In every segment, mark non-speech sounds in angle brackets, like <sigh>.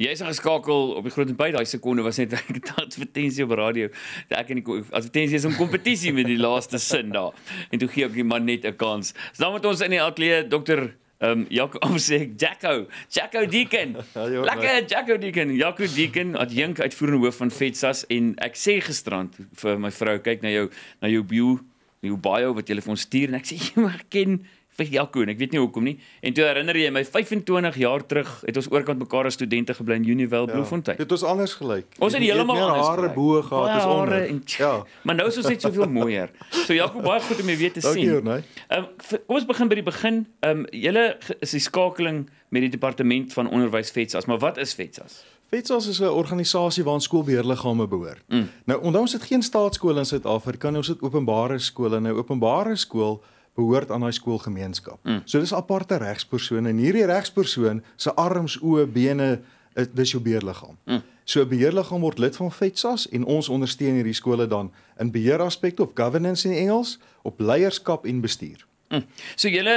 Jy is geskakel op die groot en by daai sekonde was net <laughs> ek dink advertensie op radio. Ek en die advertensie is 'n kompetisie met die laaste sin daar. En toe gee ek die man net 'n kans. So dan moet ons in die atelier dokter Ehm um, Jaco Omsek <laughs> Jaco Jaco Deacon. <laughs> Ja, lekker Jaco Deacon. Jaco Deacon, adjunk uitvoerende hoof van Vetsas en ek sê gisterand vir my vrou kyk na jou na jou bio, jou bio wat jy vir ons stuur en ek sê jy mag ken weet jy alkoen, ek weet nie hoekom nie. En toe herinner jy my 25 jaar terug het ons oorkant mekaar as studente gebly in Univel ja. Bloemfontein. Dit was anders gelyk. Ons het heeltemal anders. Hare bo gehad, ons ja, onder. En, ja. Maar nou is ons net soveel mooier. So Jakob, baie goed om jou weer te sien. Dankie, nee. Ehm um, kom ons begin by die begin. Ehm um, julle is die skakeling met die departement van onderwys FETSAS, maar wat is FETSAS? FETSAS is 'n organisasie waaraan skoolbeheerliggame behoort. Mm. Nou, onthou ons het geen staatskole in Suid-Afrika nie, nou ons het openbare skole. Nou openbare skool behoort aan daai skoolgemeenskap. Mm. So dis aparte regspersone en hierdie regspersoon se arms, oë, bene eh, dis jou beheerliggaam. Mm. So 'n beheerliggaam word lid van FETSAS en ons ondersteun hierdie skole dan in beheer aspekte of governance in Engels, op leierskap en bestuur. Hm. So julle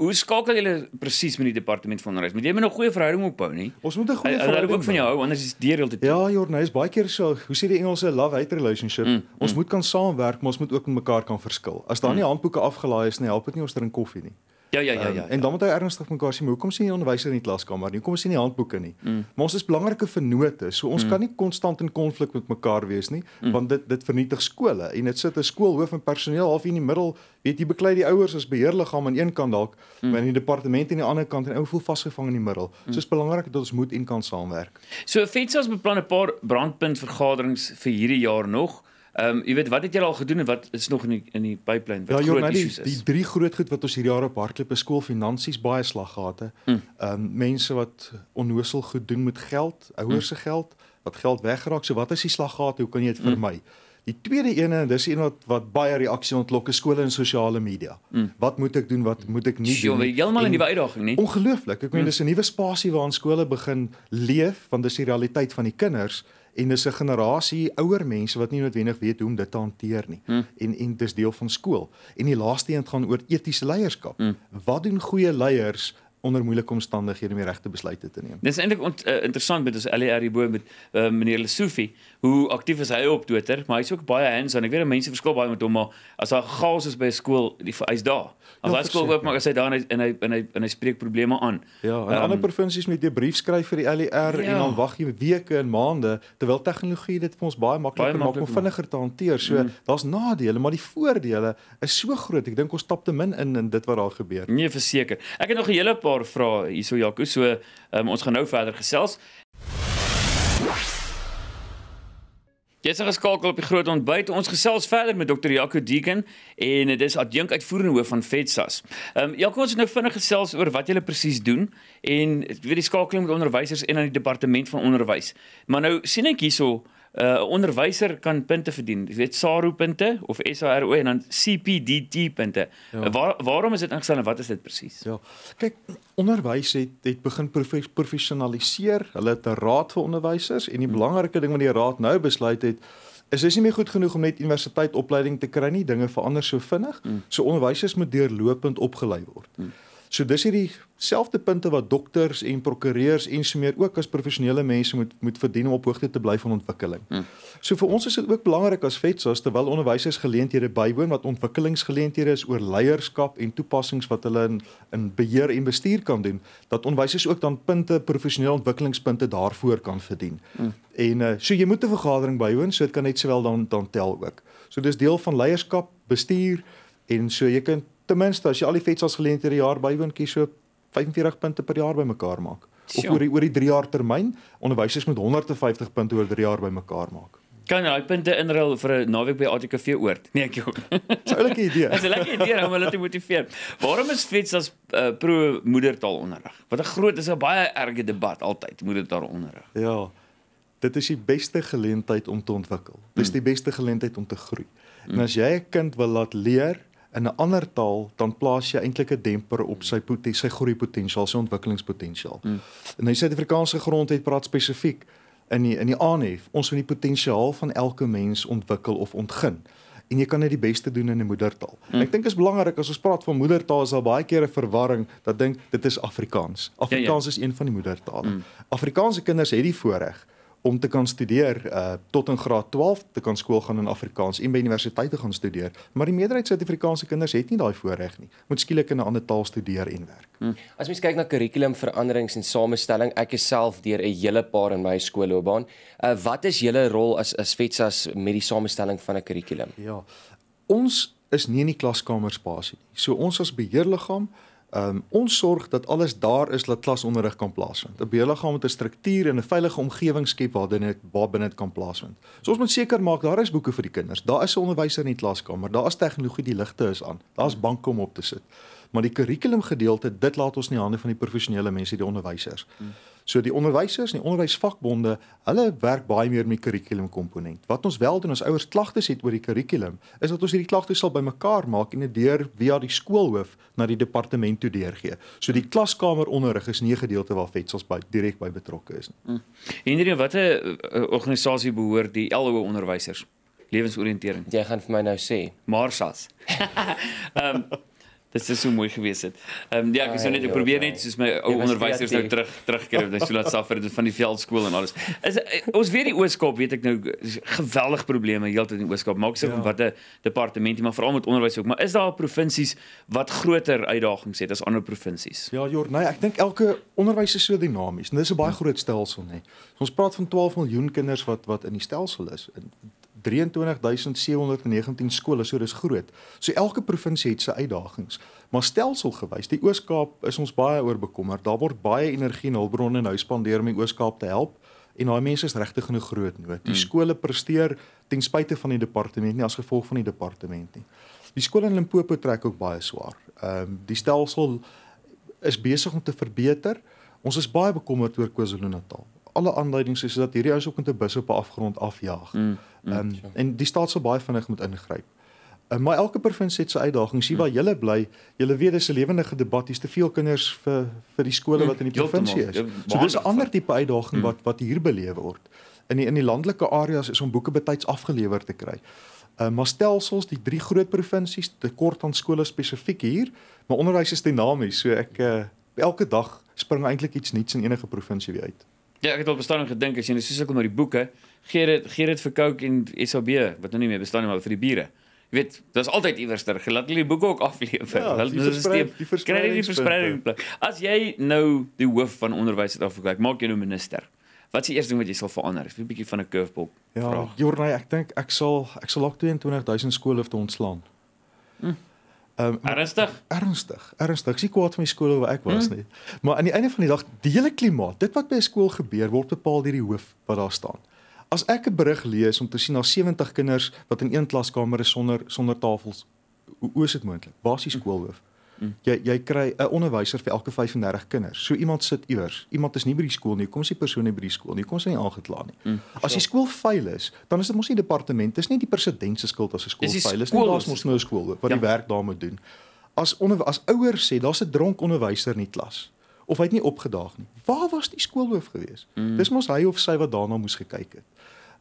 hoe skakel julle presies met die departement van onderwys? Moet jy met 'n goeie verhouding opbou nie? Ons moet 'n goeie verhouding. Hulle ook van jou hou anders is die reël te doen. Ja, Jorne, is baie keer so, hoe sê die Engelse love hate relationship? Mm, ons mm. moet kan saamwerk, maar ons moet ook met mekaar kan verskil. As daar mm. nie handboeke afgelaai is nie, help dit nie ons drink koffie nie. Ja ja ja ja. Um, en dan moet hy ernstig mekaar sê, hoekom sien jy onderwyser in die klaskamer nie? Hoekom sien jy handboeke nie? Mm. Maar ons is belangrike vennote, so ons mm. kan nie konstant in konflik met mekaar wees nie, mm. want dit dit vernietig skole en dit sit 'n skoolhoof en personeel half in die middel, weet jy, beklei die ouers as beheerliggaam aan een kant dalk, mm. maar in die departement aan die ander kant en ou voel vasgevang in die middel. Mm. So is belangrik dat ons moet en kan saamwerk. So Fetsa's beplan 'n paar brandpuntvergaderings vir hierdie jaar nog. Ehm um, jy weet wat het julle al gedoen en wat is nog in die in die pipeline wat ja, groot jo, nou, die, issues is? Die drie groot goed wat ons hierdie jaar op hardloop is skool finansies baie slaggate. Hmm. Ehm mm. um, mense wat onnosel goed doen met geld, ouers se mm. geld, wat geld wegraak. So wat is die slaggate? Hoe kan jy dit hmm. vermy? Mm. Die tweede ene en dis een wat wat baie reaksie ontlok is skole en sosiale media. Mm. Wat moet ek doen? Wat moet ek nie doen? Dis heeltemal 'n nuwe uitdaging, nie? Ongelooflik. Ek meen mm. dis 'n nuwe spasie waarin skole begin leef want dis die realiteit van die kinders en dis 'n generasie ouer mense wat nie noodwendig weet hoe om dit te hanteer nie. Mm. En en dis deel van skool. En die laaste een gaan oor etiese leierskap. Mm. Wat doen goeie leiers onder moeilike omstandighede meer regte besluite te neem. Dis eintlik uh, eh, interessant met ons LRI bo met uh, meneer Lesofi, hoe aktief is hy op Twitter, maar hy's ook baie hands-on. Ek weet mense verskil baie met hom, maar as hy gaas is by 'n skool, hy's daar. As ja, hy ja, skool oop maak, as hy daar en hy en hy en hy, en hy spreek probleme aan. Ja, en um, ander ehm, provinsies moet jy brief skryf vir die LRI ja. en dan wag jy weke en maande terwyl tegnologie dit vir ons baie makliker maak om vinniger te hanteer. So mm. daar's nadele, maar die voordele is so groot. Ek dink ons stap te min in in dit wat daar gebeur. Nee, verseker. Ek het nog 'n hele paar paar vrae hierso Jaco. So um, ons gaan nou verder gesels. Jy's geskakel op die groot ontbyt. Ons gesels verder met Dr. Jaco Deeken en dit is adjunk uitvoerende hoof van FETSAS. Ehm um, Jaco ons het nou vinnig gesels oor wat julle presies doen en weet die skakeling met onderwysers en aan die departement van onderwys. Maar nou sien ek hierso uh, onderwyser kan punte verdien. Jy weet SARU punte of SARO en dan CPDT punte. Ja. Waar, waarom is dit ingestel en wat is dit presies? Ja. Kyk, onderwys het het begin professionaliseer. Hulle het 'n raad vir onderwysers en die hm. belangrike ding wat die raad nou besluit het Is dit is nie meer goed genoeg om net universiteitopleiding te kry nie, dinge verander so vinnig. Mm. So onderwysers moet deurlopend opgelei word. Mm. So dis hierdie selfde punte wat dokters en prokureurs en so meer ook as professionele mense moet moet verdien om op hoogte te bly van ontwikkeling. Hmm. So vir ons is dit ook belangrik as vetsos terwyl onderwysers geleenthede bywoon wat ontwikkelingsgeleenthede is oor leierskap en toepassings wat hulle in in beheer en bestuur kan doen dat onderwysers ook dan punte professionele ontwikkelingspunte daarvoor kan verdien. Hmm. En uh, so jy moet 'n vergadering bywoon so dit kan net sowel dan dan tel ook. So dis deel van leierskap, bestuur en so jy kan ten minste as jy al die vetsels geleent hierdie jaar bywoon kies so 45 punte per jaar bymekaar maak. Of oor die, oor die 3 jaar termyn onderwysers met 150 punte oor 3 jaar bymekaar maak. Kan jy daai punte inruil vir 'n naweek by ATKV oort? Nee, ek jou. Dis 'n lekker idee. <laughs> Dis 'n lekker idee om hulle te motiveer. Waarom is vets as uh, eh, pro moedertaal onderrig? Wat 'n groot is 'n baie erge debat altyd moedertaal onderrig. Ja. Dit is die beste geleentheid om te ontwikkel. Dis die beste geleentheid om te groei. En mm. as jy 'n kind wil laat leer in 'n ander taal dan plaas jy eintlik 'n demper op sy pot sy groei potensiaal sy ontwikkelingspotensiaal. Mm. En hy sê die Afrikaanse grondwet praat spesifiek in die, in die aanhef ons moet die potensiaal van elke mens ontwikkel of ontgin. En jy kan dit die beste doen in 'n moedertaal. Mm. Ek dink is belangrik as ons praat van moedertaal is daar baie keer 'n verwarring dat dink dit is Afrikaans. Afrikaans ja, ja. is een van die moedertale. Mm. Afrikaanse kinders het die voorreg om te kan studeer uh, tot in graad 12 te kan skool gaan in Afrikaans en by universiteite gaan studeer. Maar die meerderheid Suid-Afrikaanse kinders het nie daai voorreg nie. Moet skielik in 'n ander taal studeer en werk. Hmm. As mens kyk na kurrikulumveranderings en samestelling, ek is self deur 'n hele paar in my skoolloopbaan. Uh, wat is julle rol as as FETSAS met die samestelling van 'n kurrikulum? Ja. Ons is nie in die klaskamer spasie nie. So ons as beheerliggaam Ehm um, ons sorg dat alles daar is dat klasonderrig kan plaasvind. 'n Beheerliggaam met 'n struktuur en 'n veilige omgewing skep waar dit waar binne dit kan plaasvind. So ons moet seker maak daar is boeke vir die kinders. Daar is 'n onderwyser in die klaskamer. Daar is tegnologie, die ligte is aan. Daar's banke om op te sit. Maar die kurrikulum gedeelte, dit laat ons nie in die hande van die professionele mense, die onderwysers. Hmm. So die onderwysers en die onderwysvakbonde, hulle werk baie meer met kurrikulum komponent. Wat ons wel doen as ouers klagtes het oor die kurrikulum, is dat ons hierdie klagtes sal bymekaar maak en dit deur via die skoolhoof na die departement toe deurgee. So die klaskamer onderrig is nie 'n gedeelte waar vetsels by direk by betrokke is nie. Hmm. Hendrie, watter eh, organisasie behoort die LO onderwysers? Lewensoriëntering. Jy gaan vir my nou sê, Marsas. <laughs> Ehm um, dit is so mooi gewees het. Ehm um, ja, ek is nou net ek ja, probeer ja. net soos my ou onderwysers nou terug terugkeer dat so laat saffer van die veldskool en alles. Is eh, ons weer die Ooskaap weet ek nou geweldig probleme heeltyd in die Ooskaap. Maak seker ja. wat 'n departement maar veral met onderwys ook, maar is daar provinsies wat groter uitdagings het as ander provinsies? Ja, Jor, nee, ek dink elke onderwys is so dinamies. Dit is 'n baie ja. groot stelsel, nê. Nee. Ons praat van 12 miljoen kinders wat wat in die stelsel is. 23719 skole, so dis groot. So elke provinsie het sy uitdagings, maar stelselgewys, die Oos-Kaap is ons baie oor bekommer. Daar word baie energie en hulpbronne nou spandeer om die Oos-Kaap te help en daai mense is regtig in 'n groot nood. Die mm. skole presteer ten spyte van die departement nie as gevolg van die departement nie. Die skole in Limpopo trek ook baie swaar. Ehm um, die stelsel is besig om te verbeter. Ons is baie bekommerd oor KwaZulu-Natal alle aanduidings is dat hierdie ouens ook met 'n bus op 'n afgrond afjaag. Mm, mm, um, en die staat sal baie vinnig moet ingryp. Uh, maar elke provinsie het sy uitdagings. Hier waar jy bly, jy weet daar's 'n lewendige debat. Hier's te veel kinders vir vir die skole mm, wat in die provinsie is. Ja, so dis 'n ander tipe uitdaging mm. wat wat hier beleef word. In die in die landelike areas is om boeke betyds afgelewer te kry. Uh, maar stelsels die drie groot provinsies te kort aan skole spesifiek hier, maar onderwys is dinamies. So ek uh, elke dag spring eintlik iets nuuts in enige provinsie weer uit. Ja, ek het al bestaan gedink as jy net nou soos ek met die boeke gee dit gee dit vir Coke en SAB wat nou nie meer bestaan nie maar vir die biere. Jy weet, daar's altyd iewers ter gelat hulle die boeke ook aflewer. Ja, hulle het 'n stelsel kry nie die verspreiding plek. As jy nou die hoof van onderwys uit Afrika kyk, maak jy nou minister. Wat is die eerste ding wat jy sal verander? Is 'n bietjie van 'n curveball. Ja, Jorne, ek dink ek sal ek sal ook 22000 skoolhoofde ontslaan. Hm. Um, ernstig? Ernstig. Ernstig. Ek sien kwaad vir my skool waar ek was hmm. nie. Maar aan die einde van die dag, die hele klimaat, dit wat by 'n skool gebeur, word bepaal deur die hoof wat daar staan. As ek 'n berig lees om te sien daar 70 kinders wat in een klaskamer is sonder sonder tafels, hoe is dit moontlik? Waar is die hm. skoolhoof? Hmm. Jy jy kry 'n onderwyser vir elke 35 kinders. So iemand sit iewers. Iemand is nie by die skool nie. Kom as die persoon nie by die skool nie. Kom as hy aangekla nie. Mm. As die ja. skool faal is, dan is dit mos nie die departement, dis nie die president se skuld as 'n skool faal is nie. Daar's mos nou 'n skool wat die ja. werk daarmee doen. As onder as ouers sê daar's 'n dronk onderwyser in die klas of hy het nie opgedaag nie. Waar was die skoolhoof gewees? Mm. Dis mos hy of sy wat daarna moes gekyk het.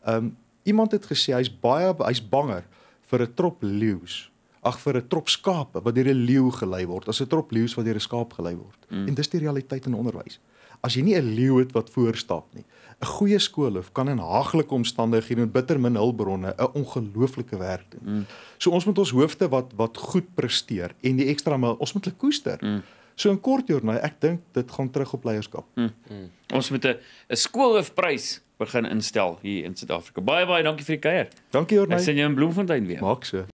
Um iemand het gesê hy's baie hy's banger vir 'n trop leeu's ag vir 'n trop skape wat deur 'n leeu gelei word, as 'n trop leeu's wat deur 'n skaap gelei word. Mm. En dis die realiteit in onderwys. As jy nie 'n leeu het wat voorstap nie, 'n goeie skool hoef kan in haaglike omstandighede met bitter min hulpbronne 'n ongelooflike werk doen. Mm. So ons moet ons hoofde wat wat goed presteer en die ekstra mil, ons moet hulle koester. Mm. So in kort joernaai, ek dink dit gaan terug op leierskap. Mm. Mm. Ons moet 'n 'n skoolhoofprys begin instel hier in Suid-Afrika. Baie baie dankie vir die kuier. Dankie joernaai. Ek sien jou in Bloemfontein weer. Maak so.